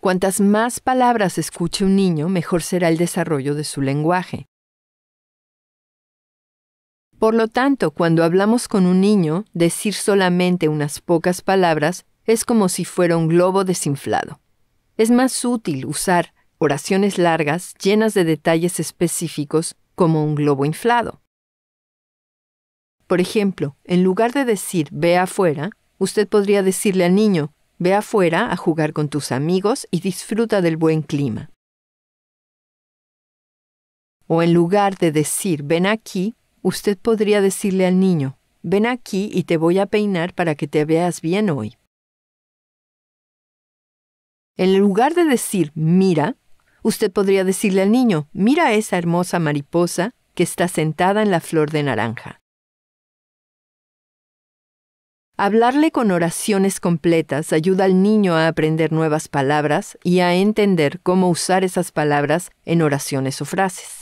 Cuantas más palabras escuche un niño, mejor será el desarrollo de su lenguaje. Por lo tanto, cuando hablamos con un niño, decir solamente unas pocas palabras es como si fuera un globo desinflado. Es más útil usar oraciones largas llenas de detalles específicos como un globo inflado. Por ejemplo, en lugar de decir ve afuera, usted podría decirle al niño, Ve afuera a jugar con tus amigos y disfruta del buen clima. O en lugar de decir ven aquí, usted podría decirle al niño, ven aquí y te voy a peinar para que te veas bien hoy. En lugar de decir mira, usted podría decirle al niño, mira esa hermosa mariposa que está sentada en la flor de naranja. Hablarle con oraciones completas ayuda al niño a aprender nuevas palabras y a entender cómo usar esas palabras en oraciones o frases.